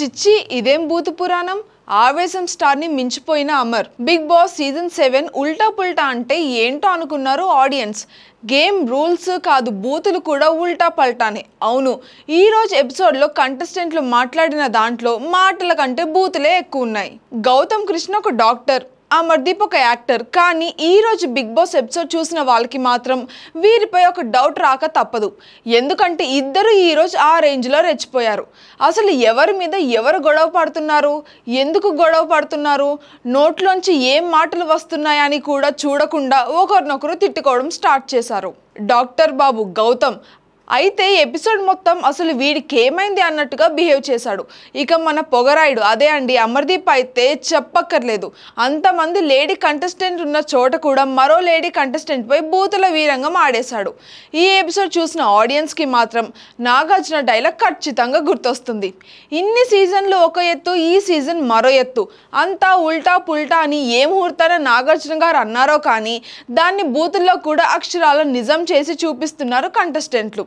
చిచ్చి ఇదేం భూత పురాణం ఆవేశం స్టార్ ని మించిపోయిన Amar Bigg Boss season seven Ulta Pulta అంటే ఏంటో అనుకున్నారు ఆడియన్స్ గేమ్ రూల్స్ కాదు బూతులు కూడా ఉల్టా పల్టానే అవును ఈరోజు ఎపిసోడ్లో కంటెస్టెంట్లు మాట్లాడిన దాంట్లో మాటల కంటే బూతులే ఎక్కువ ఉన్నాయి గౌతమ్ కృష్ణ ఒక డాక్టర్ అమర్దీప్ ఒక యాక్టర్ కానీ ఈరోజు బిగ్ బాస్ ఎపిసోడ్ చూసిన వాళ్ళకి మాత్రం వీరిపై ఒక డౌట్ రాక తప్పదు ఎందుకంటే ఇద్దరు ఈరోజు ఆ రేంజ్లో రెచ్చిపోయారు అసలు ఎవరి మీద ఎవరు గొడవ పడుతున్నారు ఎందుకు గొడవ పడుతున్నారు నోట్లోంచి ఏం మాటలు వస్తున్నాయని కూడా చూడకుండా ఒకరినొకరు తిట్టుకోవడం స్టార్ట్ చేశారు డాక్టర్ బాబు గౌతమ్ అయితే ఎపిసోడ్ మొత్తం అసలు వీడికి ఏమైంది అన్నట్టుగా బిహేవ్ చేశాడు ఇక మన పొగరాయుడు అదే అండి అమర్దీప్ అయితే చెప్పక్కర్లేదు అంతమంది లేడీ కంటెస్టెంట్ ఉన్న చోట కూడా మరో లేడీ కంటెస్టెంట్ పై బూతుల వీరంగం ఆడేశాడు ఈ ఎపిసోడ్ చూసిన ఆడియన్స్కి మాత్రం నాగార్జున డైలాగ్ ఖచ్చితంగా గుర్తొస్తుంది ఇన్ని సీజన్లు ఒక ఎత్తు ఈ సీజన్ మరో ఎత్తు అంతా ఉల్టా పుల్టా అని ఏ ముహూర్తాన నాగార్జున గారు అన్నారో కానీ దాన్ని బూతుల్లో కూడా అక్షరాల నిజం చేసి చూపిస్తున్నారు కంటెస్టెంట్లు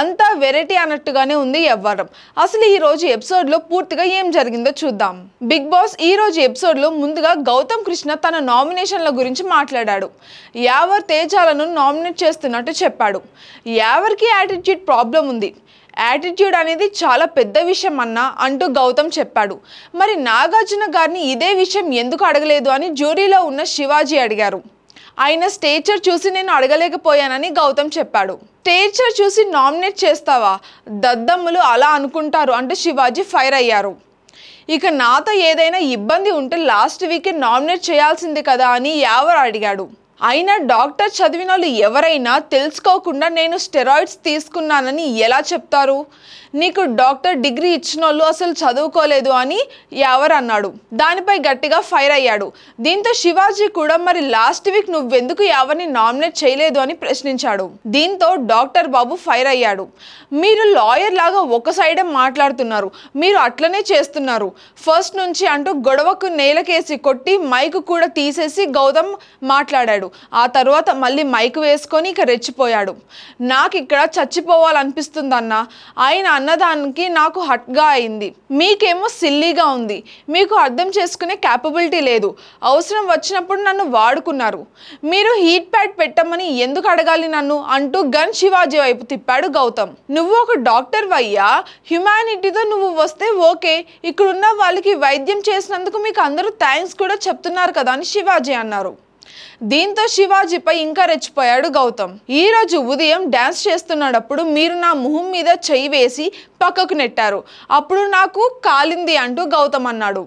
అంతా వెరైటీ అన్నట్టుగానే ఉంది ఎవ్వరం అసలు ఈ రోజు ఎపిసోడ్లో పూర్తిగా ఏం జరిగిందో చూద్దాం బిగ్ బాస్ ఈ రోజు ఎపిసోడ్లో ముందుగా గౌతమ్ కృష్ణ తన నామినేషన్ల గురించి మాట్లాడాడు యావర్ తేజాలను నామినేట్ చేస్తున్నట్టు చెప్పాడు యావర్కి యాటిట్యూడ్ ప్రాబ్లం ఉంది యాటిట్యూడ్ అనేది చాలా పెద్ద విషయం అన్న అంటూ గౌతమ్ చెప్పాడు మరి నాగార్జున గారిని ఇదే విషయం ఎందుకు అడగలేదు అని జ్యూరీలో ఉన్న శివాజీ అడిగారు ఆయన స్టేచర్ చూసి నేను అడగలేకపోయానని గౌతమ్ చెప్పాడు స్టేచర్ చూసి నామినేట్ చేస్తావా దద్దమ్ములు అలా అనుకుంటారు అంటూ శివాజీ ఫైర్ అయ్యారు ఇక నాతో ఏదైనా ఇబ్బంది ఉంటే లాస్ట్ వీకే నామినేట్ చేయాల్సింది కదా అని యావర్ అడిగాడు అయినా డాక్టర్ చదివిన వాళ్ళు ఎవరైనా తెలుసుకోకుండా నేను స్టెరాయిడ్స్ తీసుకున్నానని ఎలా చెప్తారు నీకు డాక్టర్ డిగ్రీ ఇచ్చిన వాళ్ళు అసలు చదువుకోలేదు అని ఎవరు అన్నాడు దానిపై గట్టిగా ఫైర్ అయ్యాడు దీంతో శివాజీ కూడా మరి లాస్ట్ వీక్ నువ్వెందుకు ఎవరిని నామినేట్ చేయలేదు అని ప్రశ్నించాడు దీంతో డాక్టర్ బాబు ఫైర్ అయ్యాడు మీరు లాయర్ లాగా ఒక సైడే మాట్లాడుతున్నారు మీరు అట్లనే చేస్తున్నారు ఫస్ట్ నుంచి అంటూ గొడవకు నేలకేసి కొట్టి మైకు కూడా తీసేసి గౌతమ్ మాట్లాడాడు ఆ తర్వాత మళ్ళీ మైక్ వేసుకొని ఇక రెచ్చిపోయాడు నాకు ఇక్కడ చచ్చిపోవాలనిపిస్తుందన్న ఆయన అన్నదానికి నాకు హట్గా అయింది మీకేమో సిల్లీగా ఉంది మీకు అర్థం చేసుకునే క్యాపబిలిటీ లేదు అవసరం వచ్చినప్పుడు నన్ను వాడుకున్నారు మీరు హీట్ ప్యాడ్ పెట్టమని ఎందుకు అడగాలి నన్ను అంటూ గన్ శివాజీ వైపు తిప్పాడు గౌతమ్ నువ్వు ఒక డాక్టర్ వయ్యా హ్యుమానిటీతో నువ్వు వస్తే ఓకే ఇక్కడున్న వాళ్ళకి వైద్యం చేసినందుకు మీకు అందరూ థ్యాంక్స్ కూడా చెప్తున్నారు కదా అని శివాజీ అన్నారు దీంతో శివాజీపై ఇంకా రెచ్చిపోయాడు గౌతమ్ ఈ రోజు ఉదయం డ్యాన్స్ చేస్తున్నప్పుడు మీరు నా ముహం మీద చెయ్యి వేసి పక్కకు నెట్టారు అప్పుడు నాకు కాలింది అంటూ గౌతమ్ అన్నాడు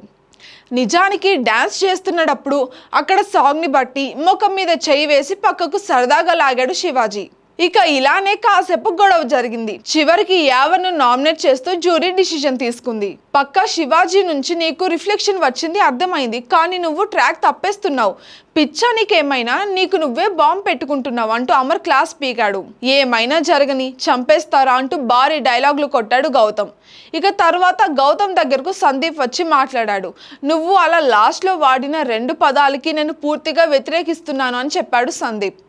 నిజానికి డ్యాన్స్ చేస్తున్నప్పుడు అక్కడ సాంగ్ని బట్టి ముఖం మీద చెయ్యి వేసి పక్కకు సరదాగా లాగాడు శివాజీ ఇక ఇలానే కాసేపు గొడవ జరిగింది చివరికి యావను నామినేట్ చేస్తూ జ్యూరీ డిసిజన్ తీసుకుంది పక్క శివాజీ నుంచి నీకు రిఫ్లెక్షన్ వచ్చింది అర్థమైంది కానీ నువ్వు ట్రాక్ తప్పేస్తున్నావు పిచ్చా నీకేమైనా నీకు నువ్వే బాంబ్ పెట్టుకుంటున్నావు అంటూ అమర్ క్లాస్ పీకాడు ఏమైనా జరగని చంపేస్తారా అంటూ భారీ డైలాగులు కొట్టాడు గౌతమ్ ఇక తర్వాత గౌతమ్ దగ్గరకు సందీప్ వచ్చి మాట్లాడాడు నువ్వు అలా లాస్ట్లో వాడిన రెండు పదాలకి నేను పూర్తిగా వ్యతిరేకిస్తున్నాను అని చెప్పాడు సందీప్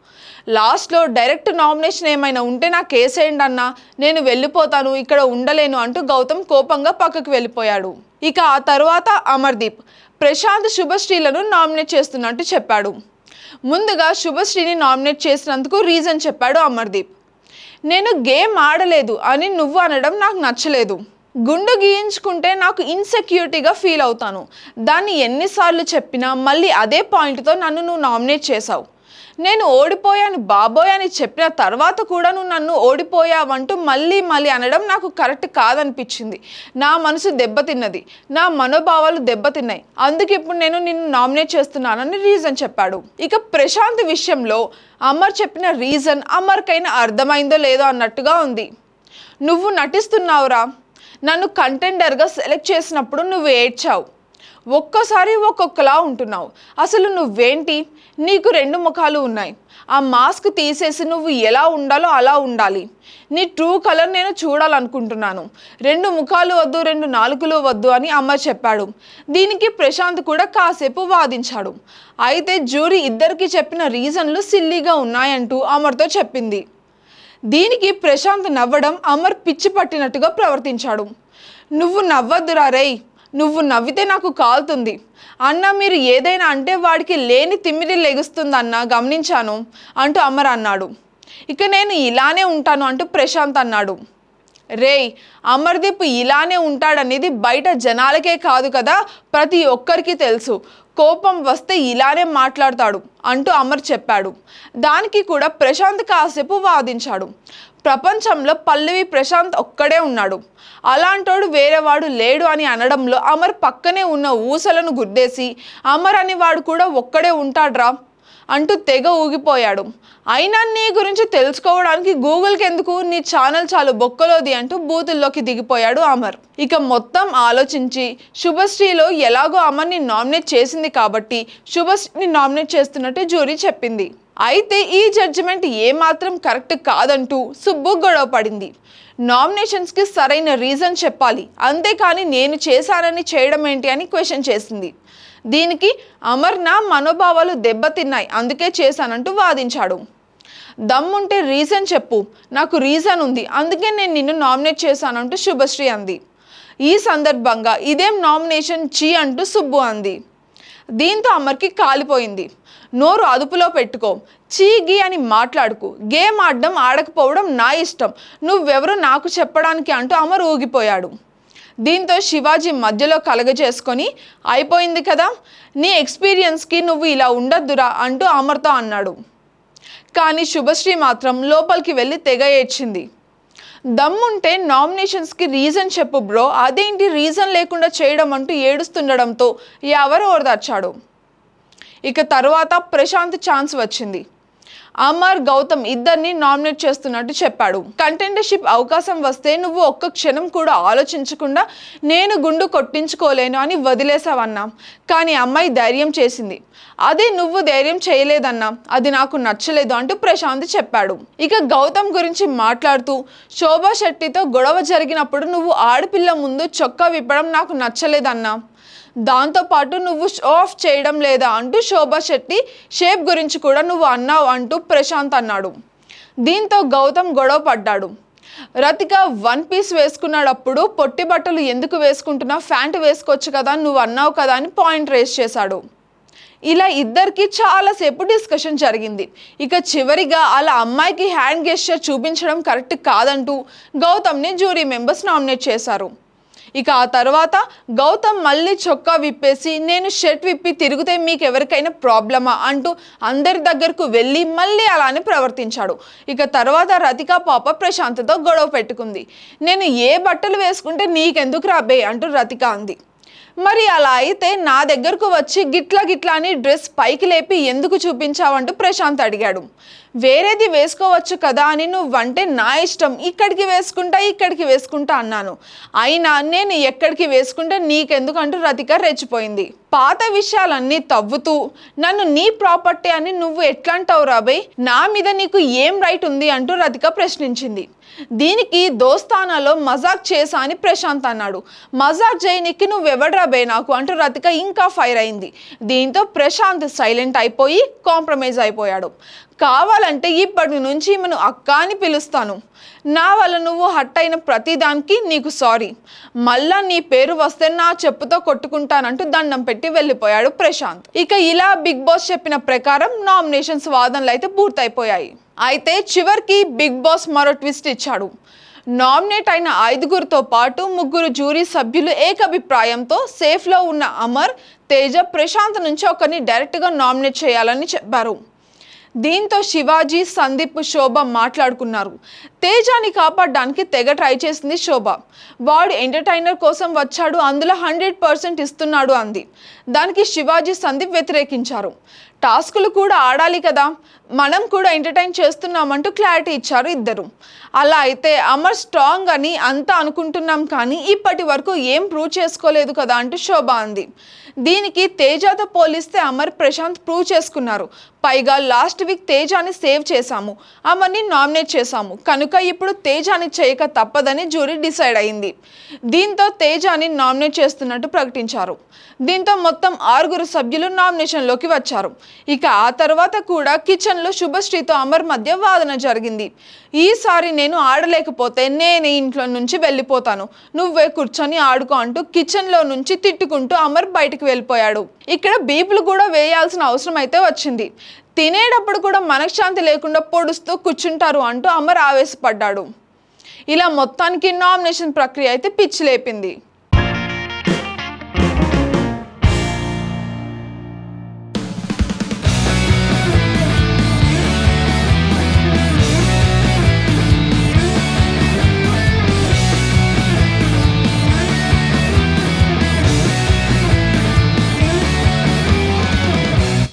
లాస్ట్లో డైరెక్ట్ నామినేషన్ ఏమైనా ఉంటే నా కేసేయండి అన్నా నేను వెళ్ళిపోతాను ఇక్కడ ఉండలేను అంటూ గౌతమ్ కోపంగా పక్కకు వెళ్ళిపోయాడు ఇక ఆ తర్వాత అమర్దీప్ ప్రశాంత్ శుభశ్రీలను నామినేట్ చేస్తున్నట్టు చెప్పాడు ముందుగా శుభశ్రీని నామినేట్ చేసినందుకు రీజన్ చెప్పాడు అమర్దీప్ నేను గేమ్ ఆడలేదు అని నువ్వు అనడం నాకు నచ్చలేదు గుండు గీయించుకుంటే నాకు ఇన్సెక్యూరిటీగా ఫీల్ అవుతాను దాన్ని ఎన్నిసార్లు చెప్పినా మళ్ళీ అదే పాయింట్తో నన్ను నువ్వు నామినేట్ చేశావు నేను ఓడిపోయాను బాబోయ్ అని చెప్పిన తర్వాత కూడా నువ్వు నన్ను ఓడిపోయావంటూ మళ్ళీ మళ్ళీ అనడం నాకు కరెక్ట్ కాదనిపించింది నా మనసు దెబ్బతిన్నది నా మనోభావాలు దెబ్బతిన్నాయి అందుకు ఇప్పుడు నేను నిన్ను నామినేట్ చేస్తున్నానని రీజన్ చెప్పాడు ఇక ప్రశాంత్ విషయంలో అమర్ చెప్పిన రీజన్ అమర్కైనా అర్థమైందో లేదో అన్నట్టుగా ఉంది నువ్వు నటిస్తున్నావురా నన్ను కంటెండర్గా సెలెక్ట్ చేసినప్పుడు నువ్వు ఏడ్చావు ఒక్కోసారి ఒక్కొక్కలా ఉంటున్నావు అసలు నువ్వేంటి నీకు రెండు ముఖాలు ఉన్నాయి ఆ మాస్క్ తీసేసి నువ్వు ఎలా ఉండాలో అలా ఉండాలి నీ ట్రూ కలర్ నేను చూడాలనుకుంటున్నాను రెండు ముఖాలు వద్దు రెండు నాలుగులు వద్దు అని అమ్మ చెప్పాడు దీనికి ప్రశాంత్ కూడా కాసేపు వాదించాడు అయితే జ్యూరీ ఇద్దరికి చెప్పిన రీజన్లు సిల్లీగా ఉన్నాయంటూ అమర్తో చెప్పింది దీనికి ప్రశాంత్ నవ్వడం అమర్ పిచ్చి పట్టినట్టుగా ప్రవర్తించాడు నువ్వు నవ్వద్దురా రై నువ్వు నవ్వితే నాకు కాలుతుంది అన్న మీరు ఏదైనా అంటే వాడికి లేని తిమ్మిరి లెగుస్తుందన్న గమనించాను అంటూ అమర్ అన్నాడు ఇక నేను ఇలానే ఉంటాను అంటూ ప్రశాంత్ అన్నాడు రే అమర్దీప్ ఇలానే ఉంటాడనేది బయట జనాలకే కాదు కదా ప్రతి ఒక్కరికి తెలుసు కోపం వస్తే ఇలానే మాట్లాడతాడు అంటూ అమర్ చెప్పాడు దానికి కూడా ప్రశాంత్ కాసేపు వాదించాడు ప్రపంచంలో పల్లవి ప్రశాంత్ ఒక్కడే ఉన్నాడు అలాంటోడు వేరేవాడు లేడు అని అనడంలో అమర్ పక్కనే ఉన్న ఊసలను గుద్దేసి అమర్ అనేవాడు కూడా ఒక్కడే ఉంటాడ్రా అంటూ తెగ ఊగిపోయాడు అయినా నీ గురించి తెలుసుకోవడానికి గూగుల్కి ఎందుకు నీ ఛానల్ చాలు బొక్కలోది అంటూ బూతుల్లోకి దిగిపోయాడు అమర్ ఇక మొత్తం ఆలోచించి శుభశ్రీలో ఎలాగో అమర్ని నామినేట్ చేసింది కాబట్టి శుభశ్రీని నామినేట్ చేస్తున్నట్టు జ్యూరీ చెప్పింది అయితే ఈ జడ్జిమెంట్ ఏమాత్రం కరెక్ట్ కాదంటూ సుబ్బు గొడవ పడింది నామినేషన్స్కి సరైన రీజన్ చెప్పాలి అంతేకాని నేను చేశానని చేయడం ఏంటి అని క్వశ్చన్ చేసింది దీనికి అమర్ నా మనోభావాలు దెబ్బతిన్నాయి అందుకే చేశానంటూ వాదించాడు దమ్ముంటే రీజన్ చెప్పు నాకు రీజన్ ఉంది అందుకే నేను నిన్ను నామినేట్ చేశానంటూ శుభశ్రీ అంది ఈ సందర్భంగా ఇదేం నామినేషన్ చీ అంటూ సుబ్బు అంది దీంతో అమర్కి కాలిపోయింది నోరు అదుపులో పెట్టుకో చీ గీ అని మాట్లాడుకు గేమ్ ఆడడం ఆడకపోవడం నా ఇష్టం నువ్వెవరు నాకు చెప్పడానికి అంటూ అమర్ ఊగిపోయాడు దీంతో శివాజీ మధ్యలో కలగజేసుకొని అయిపోయింది కదా నీ ఎక్స్పీరియన్స్కి నువ్వు ఇలా ఉండొద్దురా అంటూ అమర్తో అన్నాడు కానీ శుభశ్రీ మాత్రం లోపలికి వెళ్ళి తెగ ఏడ్చింది దమ్ముంటే నామినేషన్స్కి రీజన్ చెప్పు బ్రో అదేంటి రీజన్ లేకుండా చేయడం అంటూ ఏడుస్తుండడంతో ఎవరు ఓరదార్చాడు ఇక తర్వాత ప్రశాంత్ ఛాన్స్ వచ్చింది అమర్ గౌతమ్ ఇద్దరిని నామినేట్ చేస్తున్నట్టు చెప్పాడు కంటెండర్షిప్ అవకాశం వస్తే నువ్వు ఒక్క క్షణం కూడా ఆలోచించకుండా నేను గుండు కొట్టించుకోలేను అని వదిలేసావన్నా కానీ అమ్మాయి ధైర్యం చేసింది అదే నువ్వు ధైర్యం చేయలేదన్నా అది నాకు నచ్చలేదు అంటూ ప్రశాంత్ చెప్పాడు ఇక గౌతమ్ గురించి మాట్లాడుతూ శోభా శెట్టితో గొడవ జరిగినప్పుడు నువ్వు ఆడపిల్ల ముందు చొక్కా విప్పడం నాకు నచ్చలేదన్నా దాంతోపాటు నువ్వు షో ఆఫ్ చేయడం లేదా అంటూ శోభా శెట్టి షేప్ గురించి కూడా నువ్వు అన్నావు అంటూ ప్రశాంత్ అన్నాడు దీంతో గౌతమ్ గొడవ పడ్డాడు రతిక వన్ పీస్ వేసుకున్నాడప్పుడు పొట్టి బట్టలు ఎందుకు వేసుకుంటున్నా ఫ్యాంట్ వేసుకోవచ్చు కదా నువ్వు అన్నావు కదా అని పాయింట్ రేస్ చేశాడు ఇలా ఇద్దరికి చాలాసేపు డిస్కషన్ జరిగింది ఇక చివరిగా అలా అమ్మాయికి హ్యాండ్ గెస్చర్ చూపించడం కరెక్ట్ కాదంటూ గౌతమ్ని జ్యూరీ మెంబర్స్ నామినేట్ చేశారు ఇక ఆ తర్వాత గౌతమ్ మళ్ళీ చొక్కా విప్పేసి నేను షర్ట్ విప్పి తిరిగితే మీకు ఎవరికైనా ప్రాబ్లమా అంటూ అందరి దగ్గరకు వెళ్ళి మళ్ళీ అలానే ప్రవర్తించాడు ఇక తర్వాత రతికా పాప ప్రశాంత్తో గొడవ పెట్టుకుంది నేను ఏ బట్టలు వేసుకుంటే నీకెందుకు రాబే అంటూ రతిక అంది మరి అలా అయితే నా దగ్గరకు వచ్చి గిట్ల గిట్లా అని డ్రెస్ పైకి లేపి ఎందుకు చూపించావంటూ ప్రశాంత్ అడిగాడు వేరేది వేసుకోవచ్చు కదా అని నువ్వంటే నా ఇష్టం ఇక్కడికి వేసుకుంటా ఇక్కడికి వేసుకుంటా అన్నాను అయినా నేను ఎక్కడికి వేసుకుంటే నీకెందుకంటూ రతిక రెచ్చిపోయింది పాత విషయాలన్నీ తవ్వుతూ నన్ను నీ ప్రాపర్టీ అని నువ్వు ఎట్లా అంటావు రాబై నా మీద నీకు ఏం రైట్ ఉంది అంటూ రతిక ప్రశ్నించింది దీనికి దోస్తానాలో మజాక్ చేసా అని ప్రశాంత్ అన్నాడు మజాక్ చేయనికి నువ్వెవడ్రాబే నాకు అంటూ రతిక ఇంకా ఫైర్ అయింది దీంతో ప్రశాంత్ సైలెంట్ అయిపోయి కాంప్రమైజ్ అయిపోయాడు కావాలంటే ఇప్పటి నుంచి మను అక్క అని పిలుస్తాను నా వల్ల నువ్వు హట్ అయిన ప్రతిదానికి నీకు సారీ మళ్ళా నీ పేరు వస్తే నా చెప్పుతో కొట్టుకుంటానంటూ దండం పెట్టి వెళ్ళిపోయాడు ప్రశాంత్ ఇక ఇలా బిగ్ బాస్ చెప్పిన ప్రకారం నామినేషన్స్ వాదనలు అయితే పూర్తయిపోయాయి అయితే చివరికి బిగ్ బాస్ మరో ట్విస్ట్ ఇచ్చాడు నామినేట్ అయిన ఐదుగురితో పాటు ముగ్గురు జ్యూరీ సభ్యులు ఏకభిప్రాయంతో సేఫ్లో ఉన్న అమర్ తేజ ప్రశాంత్ నుంచి ఒకరిని డైరెక్ట్గా నామినేట్ చేయాలని చెప్పారు దీంతో శివాజీ సందీప్ శోభ మాట్లాడుకున్నారు తేజాన్ని కాపాడడానికి తెగ ట్రై చేసింది శోభ వాడు ఎంటర్టైనర్ కోసం వచ్చాడు అందులో హండ్రెడ్ పర్సెంట్ ఇస్తున్నాడు అంది దానికి శివాజీ సందీప్ వ్యతిరేకించారు టాస్కులు కూడా ఆడాలి కదా మనం కూడా ఎంటర్టైన్ చేస్తున్నామంటూ క్లారిటీ ఇచ్చారు ఇద్దరు అలా అయితే అమర్ స్ట్రాంగ్ అని అంతా అనుకుంటున్నాం కానీ ఇప్పటి వరకు ఏం ప్రూవ్ చేసుకోలేదు కదా అంటూ శోభ అంది దీనికి తేజతో పోలిస్తే అమర్ ప్రశాంత్ ప్రూవ్ చేసుకున్నారు పైగా లాస్ట్ వీక్ తేజాని సేవ్ చేశాము అమర్ని నామినేట్ చేశాము కనుక ఇప్పుడు తేజాని చేయక తప్పదని జ్యూరీ డిసైడ్ అయింది దీంతో తేజాని నామినేట్ చేస్తున్నట్టు ప్రకటించారు దీంతో మొత్తం ఆరుగురు సభ్యులు నామినేషన్లోకి వచ్చారు ఇక ఆ తర్వాత కూడా కిచెన్లో శుభశ్రీతో అమర్ మధ్య వాదన జరిగింది ఈసారి నేను ఆడలేకపోతే నేను ఇంట్లో నుంచి వెళ్ళిపోతాను నువ్వే కూర్చొని ఆడుకో అంటూ కిచెన్లో నుంచి తిట్టుకుంటూ అమర్ బయటకు వెళ్ళిపోయాడు ఇక్కడ బీపులు కూడా వేయాల్సిన అవసరం అయితే వచ్చింది తినేటప్పుడు కూడా మనశ్శాంతి లేకుండా పొడుస్తూ కూర్చుంటారు అంటూ అమర్ ఆవేశపడ్డాడు ఇలా మొత్తానికి నామినేషన్ ప్రక్రియ అయితే పిచ్చి లేపింది